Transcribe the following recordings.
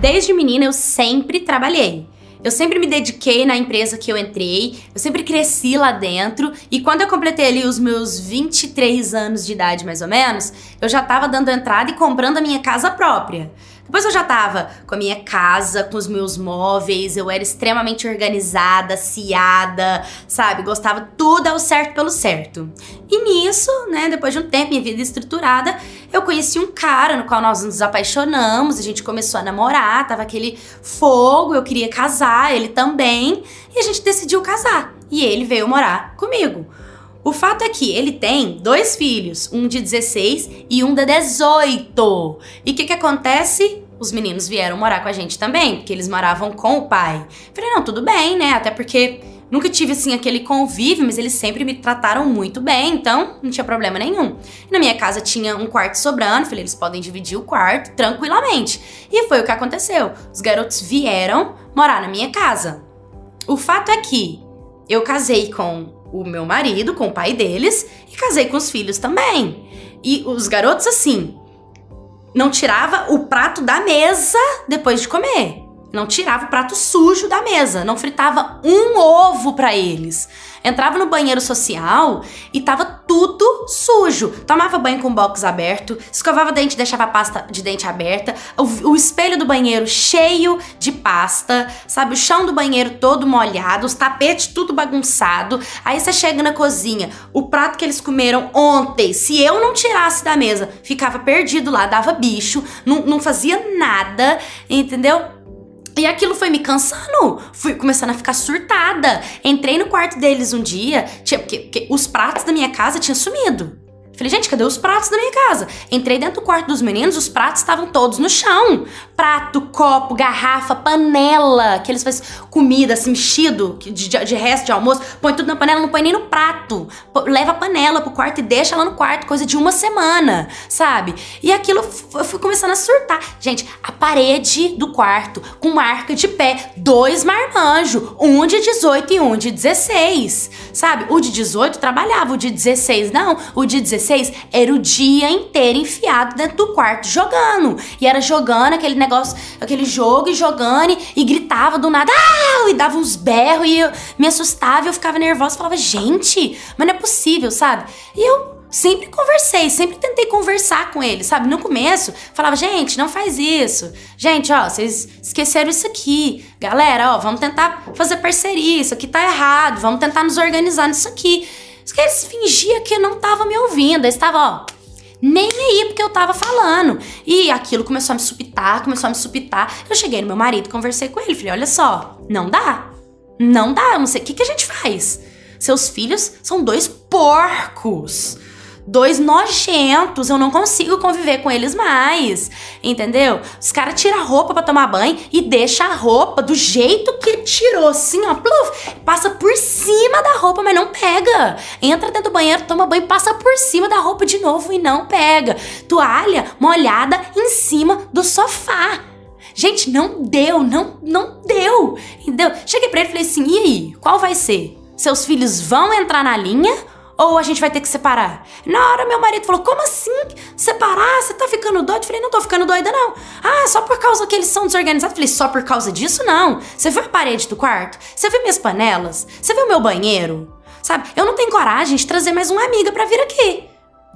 Desde menina eu sempre trabalhei. Eu sempre me dediquei na empresa que eu entrei, eu sempre cresci lá dentro e quando eu completei ali os meus 23 anos de idade mais ou menos, eu já estava dando entrada e comprando a minha casa própria. Depois eu já tava com a minha casa, com os meus móveis, eu era extremamente organizada, ciada, sabe? Gostava tudo ao certo pelo certo. E nisso, né, depois de um tempo, minha vida estruturada, eu conheci um cara no qual nós nos apaixonamos, a gente começou a namorar, tava aquele fogo, eu queria casar, ele também, e a gente decidiu casar. E ele veio morar comigo. O fato é que ele tem dois filhos, um de 16 e um de 18. E o que, que acontece? Os meninos vieram morar com a gente também, porque eles moravam com o pai. Falei, não, tudo bem, né? Até porque Nunca tive assim aquele convívio, mas eles sempre me trataram muito bem, então não tinha problema nenhum. Na minha casa tinha um quarto sobrando, falei, eles podem dividir o quarto tranquilamente. E foi o que aconteceu. Os garotos vieram morar na minha casa. O fato é que eu casei com o meu marido com o pai deles e casei com os filhos também. E os garotos assim, não tirava o prato da mesa depois de comer. Não tirava o prato sujo da mesa, não fritava um ovo para eles. Entrava no banheiro social e tava tudo sujo. Tomava banho com o box aberto, escovava dente, deixava a pasta de dente aberta, o, o espelho do banheiro cheio de pasta, sabe? O chão do banheiro todo molhado, os tapetes tudo bagunçado. Aí você chega na cozinha, o prato que eles comeram ontem, se eu não tirasse da mesa, ficava perdido lá, dava bicho, não, não fazia nada, entendeu? E aquilo foi me cansando. Fui começando a ficar surtada. Entrei no quarto deles um dia, tinha, porque, porque os pratos da minha casa tinham sumido. Falei, gente, cadê os pratos da minha casa? Entrei dentro do quarto dos meninos, os pratos estavam todos no chão. Prato, copo, garrafa, panela, aqueles fazem comida, assim, mexido, de, de, de, resto de almoço. Põe tudo na panela, não põe nem no prato. Leva a panela pro quarto e deixa ela no quarto, coisa de uma semana, sabe? E aquilo, eu fui começando a surtar. Gente, a parede do quarto, com marca de pé, dois marmanjos, um de 18 e um de 16, sabe? O de 18 trabalhava, o de 16 não, o de 16 2006, era o dia inteiro enfiado dentro do quarto jogando. E era jogando aquele negócio, aquele jogo e jogando e, gritava do nada, e dava uns berros e eu me assustava e eu ficava nervosa, falava, gente, mas não é possível, sabe? E eu sempre conversei, sempre tentei conversar com ele, sabe? No começo, falava, gente, não faz isso. Gente, ó, vocês esqueceram isso aqui. Galera, ó, vamos tentar fazer parceria, isso aqui tá errado, vamos tentar nos organizar nisso aqui. Eles fingia que não tava me ouvindo, eles estavam, ó, nem aí porque eu tava falando. E aquilo começou a me supitar, começou a me supitar. Eu cheguei no meu marido, conversei com ele, falei: olha só, não dá. Não dá, não sei. O que, que a gente faz? Seus filhos são dois porcos dois nojentos, eu não consigo conviver com eles mais, entendeu? Os caras tiram a roupa para tomar banho e deixa a roupa do jeito que tirou, assim, ó, pluf, passa por cima da roupa, mas não pega. Entra dentro do banheiro, toma banho, passa por cima da roupa de novo e não pega. Toalha molhada em cima do sofá. Gente, não deu, não, não deu, entendeu? Cheguei pra ele e falei assim, e aí, qual vai ser? Seus filhos vão entrar na linha ou a gente vai ter que separar. Na hora, meu marido falou: Como assim? Separar? Você tá ficando doido? Eu falei: Não tô ficando doida, não. Ah, só por causa que eles são desorganizados? Eu falei: Só por causa disso, não. Você viu a parede do quarto? Você viu minhas panelas? Você viu meu banheiro? Sabe? Eu não tenho coragem de trazer mais uma amiga para vir aqui.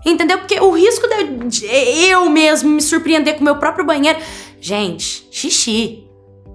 Entendeu? Porque o risco de eu mesmo me surpreender com o meu próprio banheiro. Gente, xixi.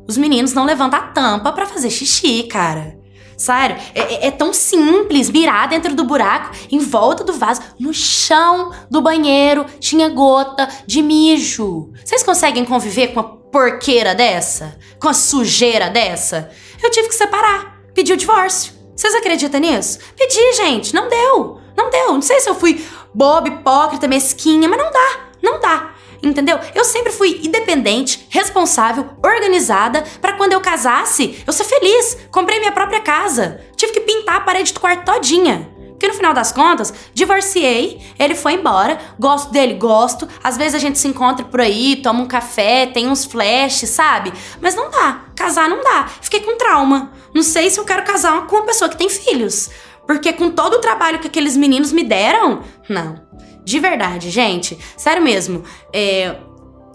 Os meninos não levantam a tampa para fazer xixi, cara. Sério, é, é, é, tão simples mirar dentro do buraco, em volta do vaso, no chão do banheiro tinha gota de mijo. Vocês conseguem conviver com uma porqueira dessa? Com a sujeira dessa? Eu tive que separar, pedi o divórcio. Vocês acreditam nisso? Pedi, gente, não deu. Não deu. Não sei se eu fui boba, hipócrita, mesquinha, mas não dá. Não dá entendeu? Eu sempre fui independente, responsável, organizada para quando eu casasse, eu ser feliz. Comprei minha própria casa. Tive que pintar a parede do quarto todinha. Porque no final das contas, divorciei, ele foi embora, gosto dele, gosto. Às vezes a gente se encontra por aí, toma um café, tem uns flashes, sabe? Mas não dá, casar não dá. Fiquei com trauma. Não sei se eu quero casar com uma pessoa que tem filhos. Porque com todo o trabalho que aqueles meninos me deram, não. De verdade, gente. Sério mesmo. É,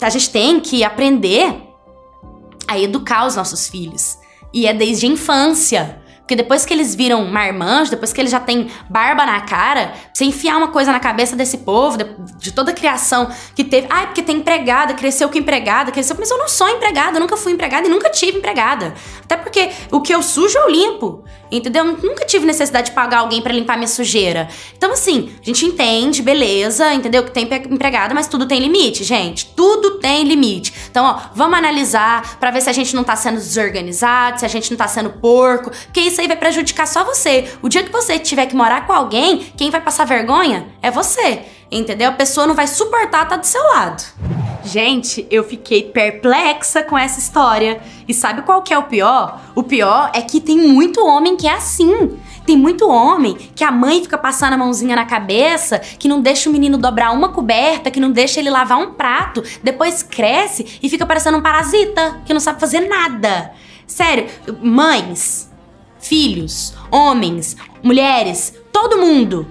a gente tem que aprender a educar os nossos filhos. E é desde a infância. Porque depois que eles viram marmanjo, depois que eles já têm barba na cara, você enfiar uma coisa na cabeça desse povo, de, de toda a criação que teve. Ai, ah, é porque tem empregada, cresceu com empregada, cresceu. Mas eu não sou empregada, eu nunca fui empregada e nunca tive empregada. Até porque o que eu sujo eu limpo, entendeu? Eu nunca tive necessidade de pagar alguém para limpar minha sujeira. Então, assim, a gente entende, beleza, entendeu? Que tem empregada, mas tudo tem limite, gente. Tudo tem limite. Então, ó, vamos analisar para ver se a gente não tá sendo desorganizado, se a gente não tá sendo porco, porque isso aí vai prejudicar só você. O dia que você tiver que morar com alguém, quem vai passar vergonha é você. Entendeu? A pessoa não vai suportar estar tá do seu lado. Gente, eu fiquei perplexa com essa história. E sabe qual que é o pior? O pior é que tem muito homem que é assim. Tem muito homem que a mãe fica passando a mãozinha na cabeça, que não deixa o menino dobrar uma coberta, que não deixa ele lavar um prato, depois cresce e fica parecendo um parasita, que não sabe fazer nada. Sério, mães, filhos, homens, mulheres, todo mundo.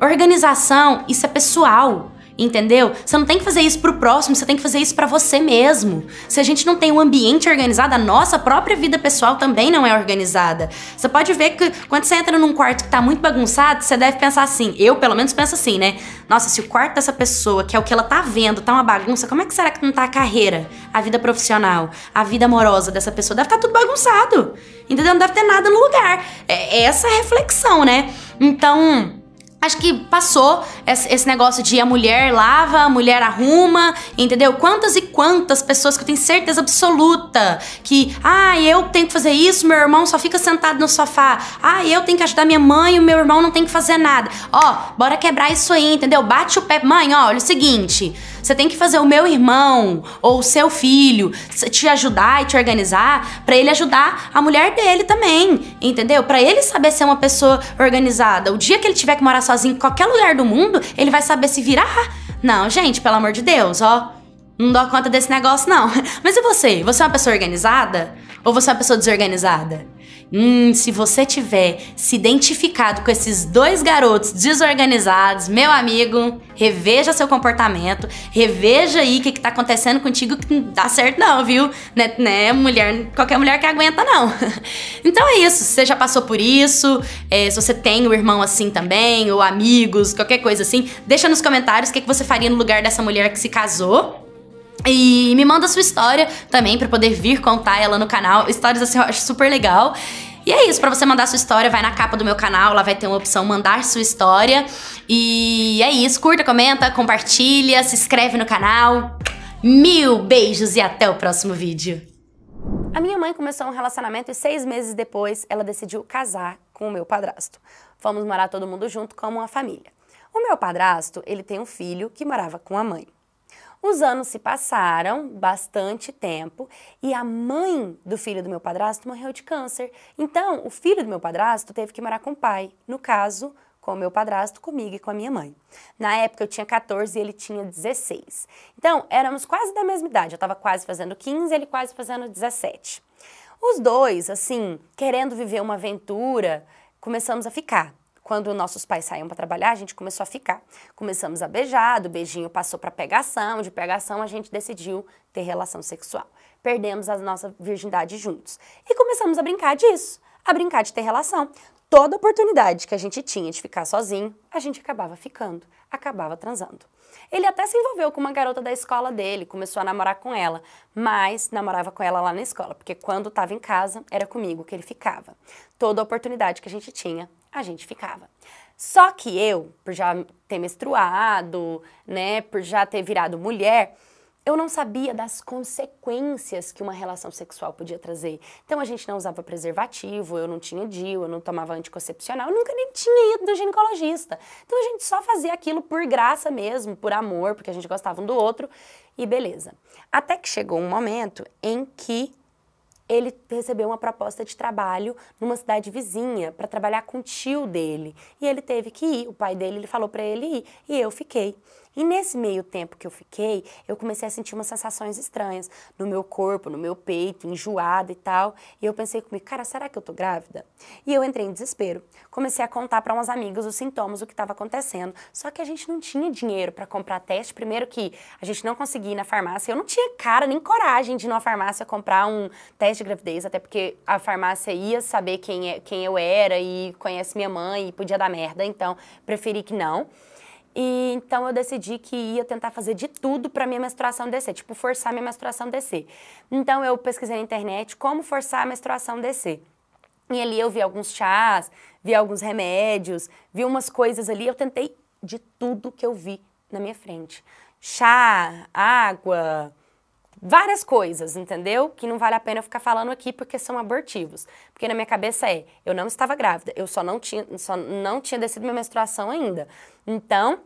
Organização, isso é pessoal entendeu? Você não tem que fazer isso pro próximo, você tem que fazer isso para você mesmo. Se a gente não tem um ambiente organizado, a nossa própria vida pessoal também não é organizada. Você pode ver que quando você entra num quarto que tá muito bagunçado, você deve pensar assim, eu pelo menos penso assim, né? Nossa, se o quarto dessa pessoa, que é o que ela tá vendo, tá uma bagunça, como é que será que não tá a carreira, a vida profissional, a vida amorosa dessa pessoa? Deve estar tá tudo bagunçado, entendeu? Não deve ter nada no lugar. É, é essa reflexão, né? Então, Acho que passou esse negócio de a mulher lava, a mulher arruma, entendeu? Quantas e quantas pessoas que eu tenho certeza absoluta que, ah, eu tenho que fazer isso, meu irmão só fica sentado no sofá. Ah, eu tenho que ajudar minha mãe, o meu irmão não tem que fazer nada. Ó, bora quebrar isso aí, entendeu? Bate o pé. Mãe, ó, olha o seguinte. Você tem que fazer o meu irmão ou o seu filho te ajudar e te organizar para ele ajudar a mulher dele também, entendeu? Para ele saber ser uma pessoa organizada. O dia que ele tiver que morar sozinho em qualquer lugar do mundo, ele vai saber se virar. Não, gente, pelo amor de Deus, ó. Não dou conta desse negócio, não. Mas e você? Você é uma pessoa organizada? Ou você é uma pessoa desorganizada? Hum, se você tiver se identificado com esses dois garotos desorganizados, meu amigo, reveja seu comportamento, reveja aí o que, que tá acontecendo contigo que não dá certo não, viu? Né, né, mulher, qualquer mulher que aguenta não. então é isso, se você já passou por isso, é, se você tem um irmão assim também, ou amigos, qualquer coisa assim, deixa nos comentários o que, que você faria no lugar dessa mulher que se casou, e me manda sua história também para poder vir contar ela no canal. Histórias assim eu acho super legal. E é isso, para você mandar sua história, vai na capa do meu canal, lá vai ter uma opção mandar sua história. E é isso, curta, comenta, compartilha, se inscreve no canal. Mil beijos e até o próximo vídeo. A minha mãe começou um relacionamento e seis meses depois ela decidiu casar com o meu padrasto. Vamos morar todo mundo junto como uma família. O meu padrasto, ele tem um filho que morava com a mãe. Os anos se passaram, bastante tempo, e a mãe do filho do meu padrasto morreu de câncer. Então, o filho do meu padrasto teve que morar com o pai, no caso, com o meu padrasto, comigo e com a minha mãe. Na época eu tinha 14 e ele tinha 16. Então, éramos quase da mesma idade. Eu estava quase fazendo 15, ele quase fazendo 17. Os dois, assim, querendo viver uma aventura, começamos a ficar. Quando nossos pais saíam para trabalhar, a gente começou a ficar. Começamos a beijar, do beijinho passou para pegação, de pegação a gente decidiu ter relação sexual. Perdemos a nossa virgindade juntos. E começamos a brincar disso, a brincar de ter relação. Toda oportunidade que a gente tinha de ficar sozinho, a gente acabava ficando, acabava transando. Ele até se envolveu com uma garota da escola dele, começou a namorar com ela, mas namorava com ela lá na escola, porque quando estava em casa era comigo que ele ficava. Toda oportunidade que a gente tinha, a gente ficava. Só que eu, por já ter menstruado, né, por já ter virado mulher, eu não sabia das consequências que uma relação sexual podia trazer. Então a gente não usava preservativo, eu não tinha DIU, eu não tomava anticoncepcional, eu nunca nem tinha ido do ginecologista. Então a gente só fazia aquilo por graça mesmo, por amor, porque a gente gostava um do outro e beleza. Até que chegou um momento em que ele recebeu uma proposta de trabalho numa cidade vizinha para trabalhar com o tio dele. E ele teve que ir, o pai dele ele falou para ele ir, e eu fiquei. E nesse meio tempo que eu fiquei, eu comecei a sentir umas sensações estranhas no meu corpo, no meu peito, enjoada e tal. E eu pensei comigo, cara, será que eu tô grávida? E eu entrei em desespero. Comecei a contar para umas amigas os sintomas, o que estava acontecendo. Só que a gente não tinha dinheiro para comprar teste. Primeiro que a gente não conseguia ir na farmácia. Eu não tinha cara nem coragem de ir numa farmácia comprar um teste de gravidez, até porque a farmácia ia saber quem, é, quem eu era e conhece minha mãe e podia dar merda. Então, preferi que não. E então eu decidi que ia tentar fazer de tudo para minha menstruação descer, tipo forçar minha menstruação descer. Então eu pesquisei na internet como forçar a menstruação descer. E ali eu vi alguns chás, vi alguns remédios, vi umas coisas ali, eu tentei de tudo que eu vi na minha frente. Chá, água, várias coisas, entendeu? Que não vale a pena eu ficar falando aqui porque são abortivos. Porque na minha cabeça é, eu não estava grávida, eu só não tinha, só não tinha descido minha menstruação ainda. Então,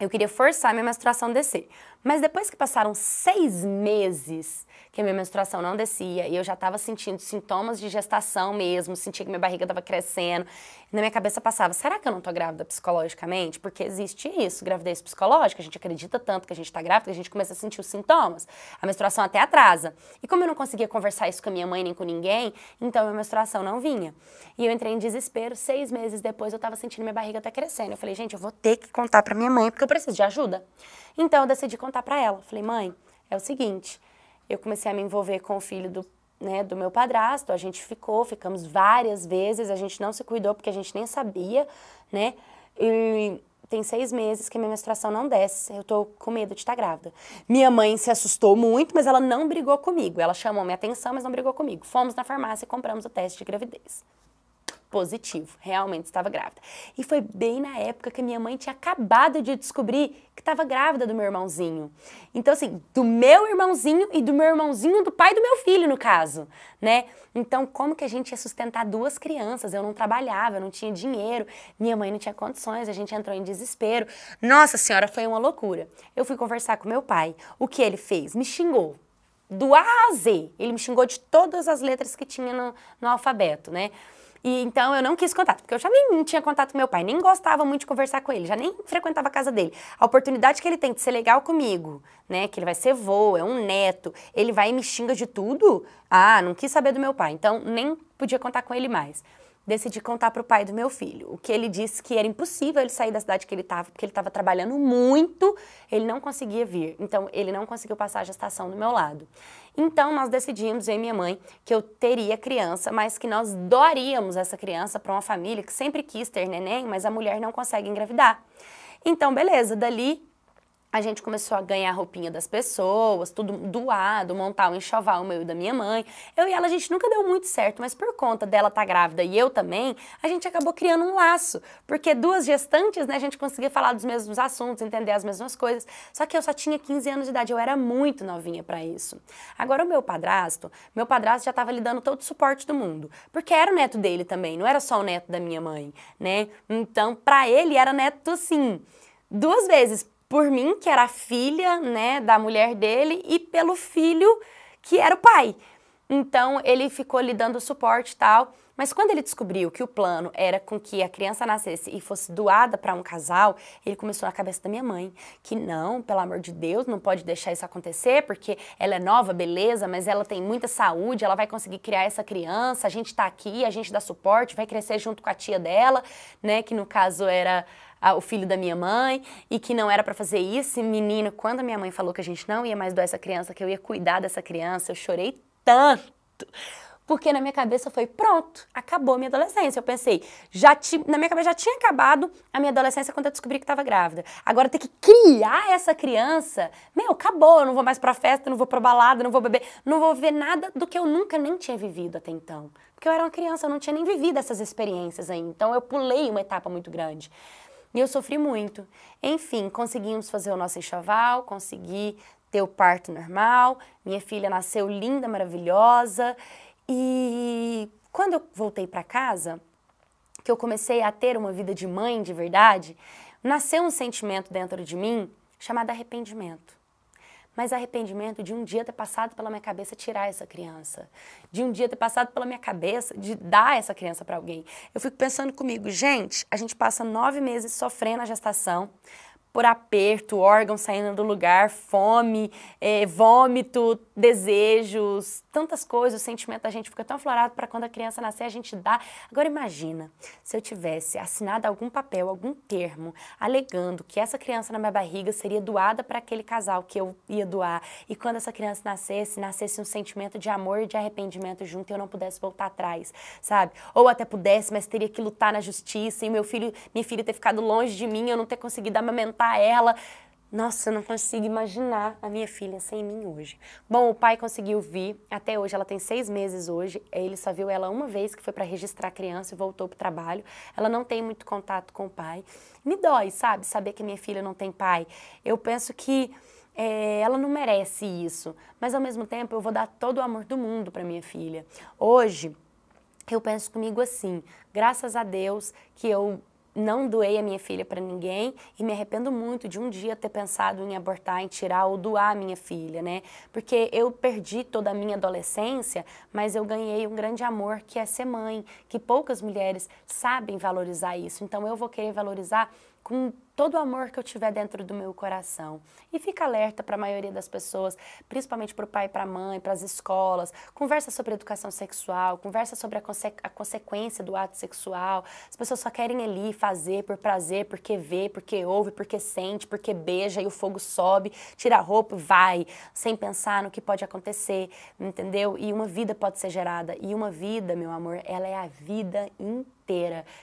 eu queria forçar minha menstruação a descer. Mas depois que passaram seis meses que a minha menstruação não descia e eu já estava sentindo sintomas de gestação mesmo, sentia que minha barriga estava crescendo, na minha cabeça passava: será que eu não estou grávida psicologicamente? Porque existe isso, gravidez psicológica, a gente acredita tanto que a gente está grávida que a gente começa a sentir os sintomas. A menstruação até atrasa. E como eu não conseguia conversar isso com a minha mãe nem com ninguém, então minha menstruação não vinha. E eu entrei em desespero. Seis meses depois eu estava sentindo minha barriga até crescendo. Eu falei: gente, eu vou ter que contar para minha mãe porque eu preciso de ajuda. Então eu decidi contar contar para ela. Falei, mãe, é o seguinte, eu comecei a me envolver com o filho do, né, do meu padrasto, a gente ficou, ficamos várias vezes, a gente não se cuidou porque a gente nem sabia, né? E tem seis meses que minha menstruação não desce, eu tô com medo de estar tá grávida. Minha mãe se assustou muito, mas ela não brigou comigo. Ela chamou minha atenção, mas não brigou comigo. Fomos na farmácia e compramos o teste de gravidez positivo, realmente estava grávida. E foi bem na época que minha mãe tinha acabado de descobrir que estava grávida do meu irmãozinho. Então, assim, do meu irmãozinho e do meu irmãozinho do pai do meu filho, no caso, né? Então, como que a gente ia sustentar duas crianças? Eu não trabalhava, eu não tinha dinheiro, minha mãe não tinha condições, a gente entrou em desespero. Nossa senhora, foi uma loucura. Eu fui conversar com meu pai. O que ele fez? Me xingou do A a Z. Ele me xingou de todas as letras que tinha no, no, alfabeto, né? E então eu não quis contato, porque eu já nem tinha contato com meu pai, nem gostava muito de conversar com ele, já nem frequentava a casa dele. A oportunidade que ele tem de ser legal comigo, né, que ele vai ser vô, é um neto, ele vai e me xinga de tudo. Ah, não quis saber do meu pai, então nem podia contar com ele mais decidi contar para o pai do meu filho. O que ele disse que era impossível ele sair da cidade que ele estava, porque ele estava trabalhando muito, ele não conseguia vir. Então, ele não conseguiu passar a gestação do meu lado. Então, nós decidimos, eu e minha mãe, que eu teria criança, mas que nós doaríamos essa criança para uma família que sempre quis ter neném, mas a mulher não consegue engravidar. Então, beleza, dali a gente começou a ganhar roupinha das pessoas, tudo doado, montar um enxoval meu e da minha mãe. Eu e ela, a gente nunca deu muito certo, mas por conta dela estar tá grávida e eu também, a gente acabou criando um laço. Porque duas gestantes, né, a gente conseguia falar dos mesmos assuntos, entender as mesmas coisas. Só que eu só tinha 15 anos de idade, eu era muito novinha para isso. Agora, o meu padrasto, meu padrasto já estava lhe dando todo o suporte do mundo. Porque era o neto dele também, não era só o neto da minha mãe, né? Então, para ele, era neto, sim, duas vezes por mim, que era a filha, né, da mulher dele, e pelo filho, que era o pai. Então ele ficou lhe dando suporte e tal. Mas quando ele descobriu que o plano era com que a criança nascesse e fosse doada para um casal, ele começou na cabeça da minha mãe que não, pelo amor de Deus, não pode deixar isso acontecer, porque ela é nova, beleza, mas ela tem muita saúde, ela vai conseguir criar essa criança, a gente está aqui, a gente dá suporte, vai crescer junto com a tia dela, né, que no caso era o filho da minha mãe e que não era para fazer isso. E menino, quando a minha mãe falou que a gente não ia mais doar essa criança, que eu ia cuidar dessa criança, eu chorei tanto. Porque na minha cabeça foi pronto, acabou a minha adolescência. Eu pensei, já ti, na minha cabeça já tinha acabado a minha adolescência quando eu descobri que estava grávida. Agora ter que criar essa criança, meu, acabou, eu não vou mais pra festa, não vou pra balada, não vou beber, não vou ver nada do que eu nunca nem tinha vivido até então. Porque eu era uma criança, eu não tinha nem vivido essas experiências aí. Então eu pulei uma etapa muito grande. E eu sofri muito. Enfim, conseguimos fazer o nosso enxoval, consegui ter o parto normal. Minha filha nasceu linda, maravilhosa. E quando eu voltei para casa, que eu comecei a ter uma vida de mãe de verdade, nasceu um sentimento dentro de mim chamado arrependimento. Mas arrependimento de um dia ter passado pela minha cabeça tirar essa criança, de um dia ter passado pela minha cabeça de dar essa criança para alguém. Eu fico pensando comigo, gente, a gente passa nove meses sofrendo a gestação, por aperto, órgão saindo do lugar, fome, eh, vômito, desejos, tantas coisas, o sentimento da gente fica tão aflorado para quando a criança nascer a gente dá. Agora imagina se eu tivesse assinado algum papel, algum termo, alegando que essa criança na minha barriga seria doada para aquele casal que eu ia doar e quando essa criança nascesse, nascesse um sentimento de amor e de arrependimento junto e eu não pudesse voltar atrás, sabe? Ou até pudesse, mas teria que lutar na justiça e meu filho, minha filha ter ficado longe de mim, eu não ter conseguido amamentar ela. Nossa, eu não consigo imaginar a minha filha sem mim hoje. Bom, o pai conseguiu vir, até hoje, ela tem seis meses hoje, ele só viu ela uma vez, que foi para registrar a criança e voltou para o trabalho. Ela não tem muito contato com o pai. Me dói, sabe, saber que minha filha não tem pai. Eu penso que é, ela não merece isso, mas ao mesmo tempo eu vou dar todo o amor do mundo para minha filha. Hoje, eu penso comigo assim, graças a Deus que eu não doei a minha filha para ninguém e me arrependo muito de um dia ter pensado em abortar, em tirar ou doar a minha filha, né? Porque eu perdi toda a minha adolescência, mas eu ganhei um grande amor que é ser mãe, que poucas mulheres sabem valorizar isso. Então eu vou querer valorizar com todo o amor que eu tiver dentro do meu coração. E fica alerta para a maioria das pessoas, principalmente para o pai, para a mãe, para as escolas. Conversa sobre educação sexual, conversa sobre a, conse a, consequência do ato sexual. As pessoas só querem ali fazer por prazer, porque vê, porque ouve, porque sente, porque beija e o fogo sobe, tira a roupa e vai, sem pensar no que pode acontecer, entendeu? E uma vida pode ser gerada. E uma vida, meu amor, ela é a vida inteira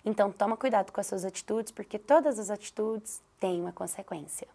então toma cuidado com as suas atitudes, porque todas as atitudes têm uma consequência.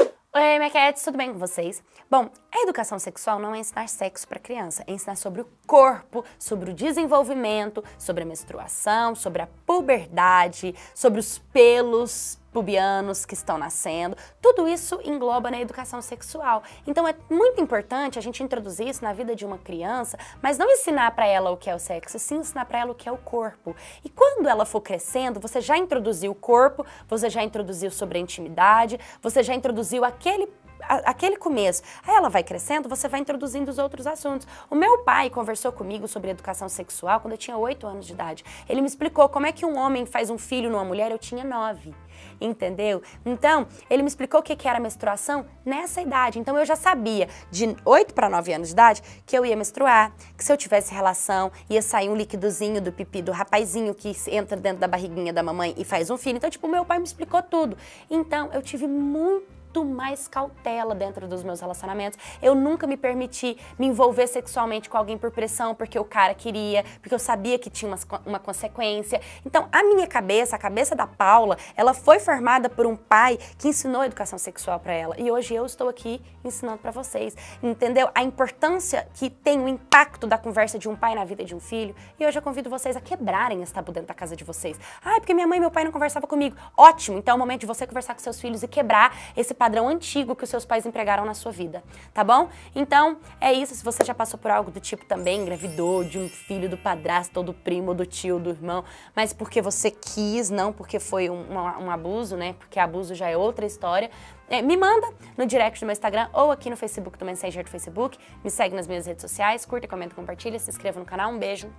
Oi, Maquettes, tudo bem com vocês? Bom, a educação sexual não é ensinar sexo para criança, é ensinar sobre o corpo, sobre o desenvolvimento, sobre a menstruação, sobre a puberdade, sobre os pelos, pubianos que estão nascendo. Tudo isso engloba na né, educação sexual. Então é muito importante a gente introduzir isso na vida de uma criança, mas não ensinar para ela o que é o sexo, sim ensinar para ela o que é o corpo. E quando ela for crescendo, você já introduziu o corpo, você já introduziu sobre a intimidade, você já introduziu aquele aquele começo. Aí ela vai crescendo, você vai introduzindo os outros assuntos. O meu pai conversou comigo sobre educação sexual quando eu tinha 8 anos de idade. Ele me explicou como é que um homem faz um filho numa mulher, eu tinha 9 entendeu? Então, ele me explicou o que, que era menstruação nessa idade. Então, eu já sabia, de 8 para 9 anos de idade, que eu ia menstruar, que se eu tivesse relação, ia sair um líquidozinho do pipi do rapazinho que entra dentro da barriguinha da mamãe e faz um filho. Então, tipo, meu pai me explicou tudo. Então, eu tive muito muito mais cautela dentro dos meus relacionamentos. Eu nunca me permiti me envolver sexualmente com alguém por pressão, porque o cara queria, porque eu sabia que tinha uma, uma consequência. Então, a minha cabeça, a cabeça da Paula, ela foi formada por um pai que ensinou educação sexual para ela. E hoje eu estou aqui ensinando para vocês, entendeu? A importância que tem o impacto da conversa de um pai na vida de um filho. E hoje eu convido vocês a quebrarem esse tabu dentro da casa de vocês. Ah, é porque minha mãe e meu pai não conversavam comigo. Ótimo, então é o momento de você conversar com seus filhos e quebrar esse padrão padrão antigo que os seus pais empregaram na sua vida, tá bom? Então, é isso. Se você já passou por algo do tipo também, engravidou de um filho do padrasto, ou do primo, do tio, do irmão, mas porque você quis, não porque foi um, um, um abuso, né? Porque abuso já é outra história. É, me manda no direct do meu Instagram ou aqui no Facebook do Messenger do Facebook. Me segue nas minhas redes sociais, curta, comenta, compartilha, se inscreva no canal. Um beijo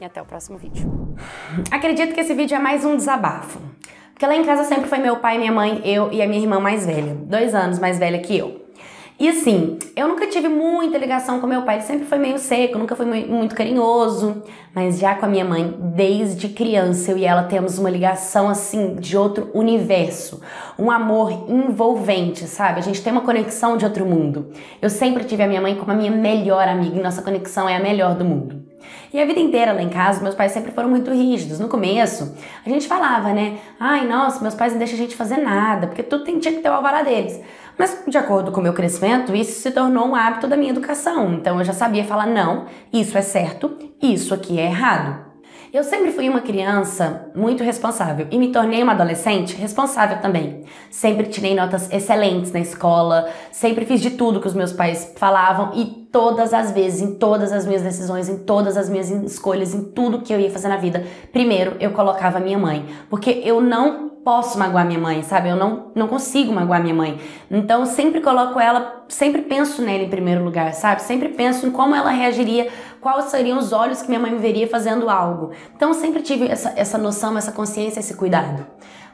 e até o próximo vídeo. Acredito que esse vídeo é mais um desabafo. Porque lá em casa sempre foi meu pai, minha mãe, eu e a minha irmã mais velha. Dois anos mais velha que eu. E assim, eu nunca tive muita ligação com meu pai, ele sempre foi meio seco, nunca foi muito carinhoso, mas já com a minha mãe, desde criança eu e ela temos uma ligação assim de outro universo, um amor envolvente, sabe? A gente tem uma conexão de outro mundo. Eu sempre tive a minha mãe como a minha melhor amiga e nossa conexão é a melhor do mundo. E a vida inteira lá em casa, meus pais sempre foram muito rígidos. No começo, a gente falava, né? Ai, nossa, meus pais não deixam a gente fazer nada, porque tudo tem, tinha que ter o alvará deles. Mas, de acordo com o meu crescimento, isso se tornou um hábito da minha educação. Então, eu já sabia falar, não, isso é certo, isso aqui é errado. Eu sempre fui uma criança muito responsável e me tornei uma adolescente responsável também. Sempre tirei notas excelentes na escola, sempre fiz de tudo que os meus pais falavam e todas as vezes, em todas as minhas decisões, em todas as minhas escolhas, em tudo que eu ia fazer na vida, primeiro eu colocava minha mãe, porque eu não posso magoar minha mãe, sabe? Eu não, não consigo magoar minha mãe. Então eu sempre coloco ela, sempre penso nela em primeiro lugar, sabe? Sempre penso em como ela reagiria quais seriam os olhos que minha mãe me veria fazendo algo. Então sempre tive essa, essa noção, essa consciência, esse cuidado.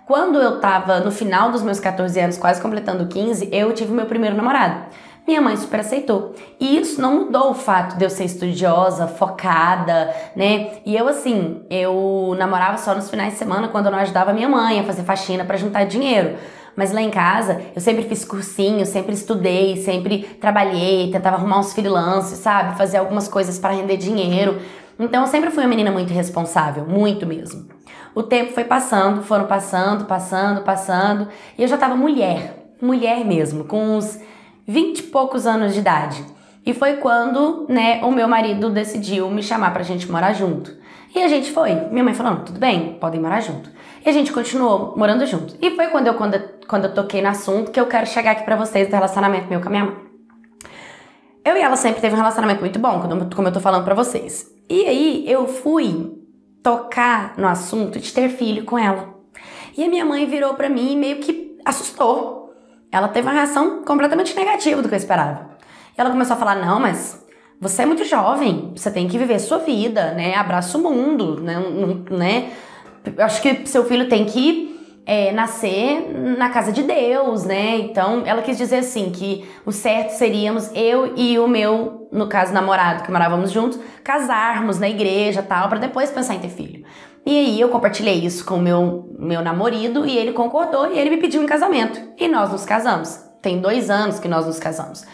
Quando eu tava no final dos meus 14 anos, quase completando 15, eu tive meu primeiro namorado. Minha mãe super aceitou. E isso não mudou o fato de eu ser estudiosa, focada, né? E eu, assim, eu namorava só nos finais de semana quando eu não ajudava minha mãe a fazer faxina para juntar dinheiro. Mas lá em casa, eu sempre fiz cursinho, sempre estudei, sempre trabalhei, tentava arrumar uns freelances, sabe? Fazer algumas coisas para render dinheiro. Então eu sempre fui uma menina muito responsável, muito mesmo. O tempo foi passando, foram passando, passando, passando, e eu já estava mulher, mulher mesmo, com uns vinte e poucos anos de idade. E foi quando, né, o meu marido decidiu me chamar pra gente morar junto. E a gente foi. Minha mãe falou: "Tudo bem, podem morar junto". E a gente continuou morando junto. E foi quando eu, quando, quando eu toquei no assunto que eu quero chegar aqui para vocês do relacionamento meu com a minha mãe. Eu e ela sempre teve um relacionamento muito bom, como eu tô falando para vocês. E aí eu fui tocar no assunto de ter filho com ela. E a minha mãe virou para mim e meio que assustou. Ela teve uma reação completamente negativa do que eu esperava. E ela começou a falar: "Não, mas você é muito jovem, você tem que viver sua vida, né? Abraça o mundo, né? né? acho que seu filho tem que é, nascer na casa de Deus, né? Então ela quis dizer assim que o certo seríamos eu e o meu, no caso namorado que morávamos juntos, casarmos na igreja tal, para depois pensar em ter filho. E aí eu compartilhei isso com o meu meu namorado e ele concordou e ele me pediu em um casamento e nós nos casamos. Tem dois anos que nós nos casamos.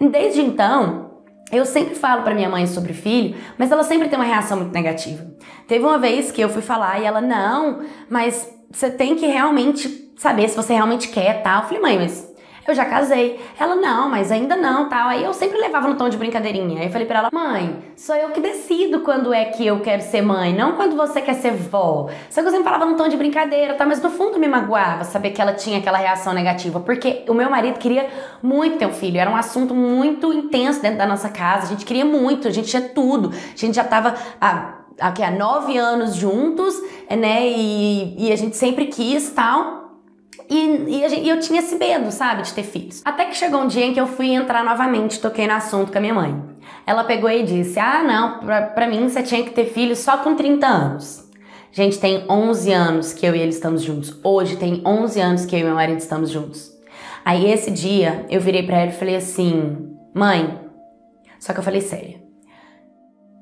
Desde então eu sempre falo para minha mãe sobre filho, mas ela sempre tem uma reação muito negativa. Teve uma vez que eu fui falar e ela, não, mas você tem que realmente saber se você realmente quer, tá? Eu falei, mãe, mas eu já casei. Ela, não, mas ainda não, tal. Aí eu sempre levava no tom de brincadeirinha. Aí eu falei pra ela, mãe, sou eu que decido quando é que eu quero ser mãe, não quando você quer ser vó. Só que eu sempre falava no tom de brincadeira, tá? Mas no fundo me magoava saber que ela tinha aquela reação negativa, porque o meu marido queria muito ter um filho. Era um assunto muito intenso dentro da nossa casa. A gente queria muito, a gente tinha tudo. A gente já tava. A, aqui há nove anos juntos, né? E, e a gente sempre quis tal e, e, gente, e, eu tinha esse medo, sabe, de ter filhos. Até que chegou um dia em que eu fui entrar novamente, toquei no assunto com a minha mãe. Ela pegou e disse: Ah, não, pra, pra mim você tinha que ter filho só com 30 anos. Gente, tem 11 anos que eu e ele estamos juntos. Hoje tem 11 anos que eu e meu marido estamos juntos. Aí esse dia eu virei para ela e falei assim: Mãe, só que eu falei sério.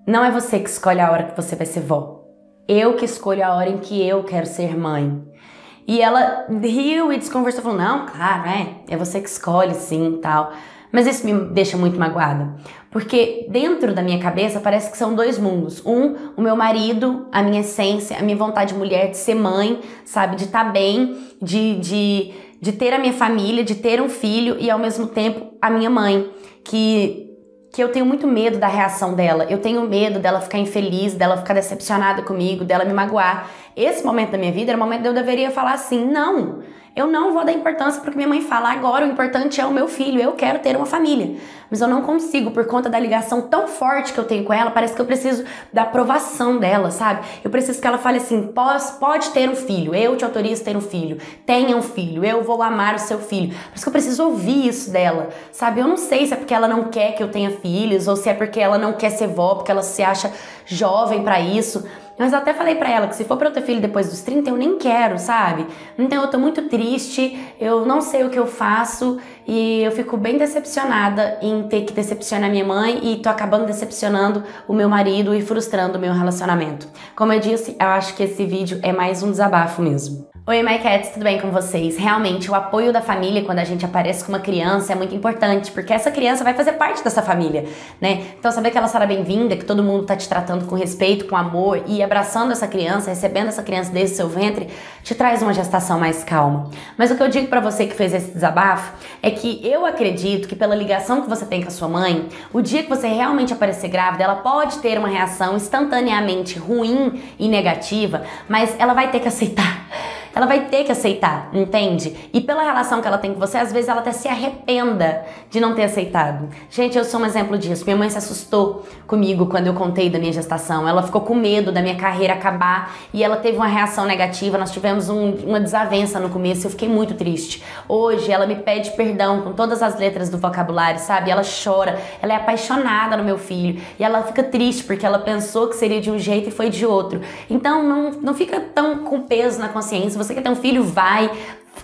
Não é você que escolhe a hora que você vai ser vó. Eu que escolho a hora em que eu quero ser mãe. E ela riu e desconversou, falou: Não, claro, é, é você que escolhe sim tal. Mas isso me deixa muito magoada, porque dentro da minha cabeça parece que são dois mundos. Um, o meu marido, a minha essência, a minha vontade de mulher, de ser mãe, sabe, de estar tá bem, de, de, de ter a minha família, de ter um filho e ao mesmo tempo a minha mãe, que que eu tenho muito medo da reação dela. Eu tenho medo dela ficar infeliz, dela ficar decepcionada comigo, dela me magoar. Esse momento da minha vida era o momento que eu deveria falar assim: não, eu não vou dar importância porque minha mãe fala agora, o importante é o meu filho, eu quero ter uma família. Mas eu não consigo, por conta da ligação tão forte que eu tenho com ela, parece que eu preciso da aprovação dela, sabe? Eu preciso que ela fale assim: pode, pode ter um filho, eu te autorizo a ter um filho, tenha um filho, eu vou amar o seu filho. Por isso que eu preciso ouvir isso dela, sabe? Eu não sei se é porque ela não quer que eu tenha filhos, ou se é porque ela não quer ser vó, porque ela se acha jovem para isso. Mas eu até falei para ela que se for para eu ter filho depois dos 30, eu nem quero, sabe? Então eu tô muito triste, eu não sei o que eu faço e eu fico bem decepcionada em ter que decepcionar minha mãe e tô acabando decepcionando o meu marido e frustrando o meu relacionamento. Como eu disse, eu acho que esse vídeo é mais um desabafo mesmo. Oi, My Cats, tudo bem com vocês? Realmente, o apoio da família quando a gente aparece com uma criança é muito importante, porque essa criança vai fazer parte dessa família, né? Então, saber que ela será bem-vinda, que todo mundo tá te tratando com respeito, com amor e abraçando essa criança, recebendo essa criança o seu ventre, te traz uma gestação mais calma. Mas o que eu digo para você que fez esse desabafo é que eu acredito que pela ligação que você tem com a sua mãe, o dia que você realmente aparecer grávida, ela pode ter uma reação instantaneamente ruim e negativa, mas ela vai ter que aceitar ela vai ter que aceitar, entende? E pela relação que ela tem com você, às vezes ela até se arrependa de não ter aceitado. Gente, eu sou um exemplo disso. Minha mãe se assustou comigo quando eu contei da minha gestação. Ela ficou com medo da minha carreira acabar e ela teve uma reação negativa. Nós tivemos um, uma desavença no começo e eu fiquei muito triste. Hoje ela me pede perdão com todas as letras do vocabulário, sabe? Ela chora, ela é apaixonada no meu filho e ela fica triste porque ela pensou que seria de um jeito e foi de outro. Então não, não fica tão com peso na consciência você quer ter um filho, vai,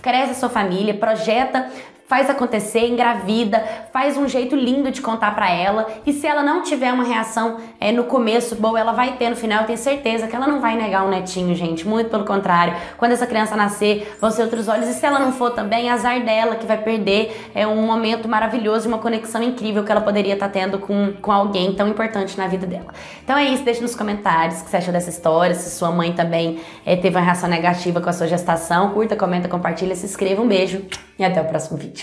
cresce a sua família, projeta faz acontecer, engravida, faz um jeito lindo de contar para ela. E se ela não tiver uma reação é, no começo, boa, ela vai ter no final, eu tenho certeza que ela não vai negar o um netinho, gente. Muito pelo contrário. Quando essa criança nascer, vão ser outros olhos. E se ela não for também, é azar dela que vai perder é um momento maravilhoso, e uma conexão incrível que ela poderia estar tá tendo com, com alguém tão importante na vida dela. Então é isso, deixa nos comentários o que você achou dessa história, se sua mãe também é, teve uma reação negativa com a sua gestação. Curta, comenta, compartilha, se inscreva. Um beijo e até o próximo vídeo.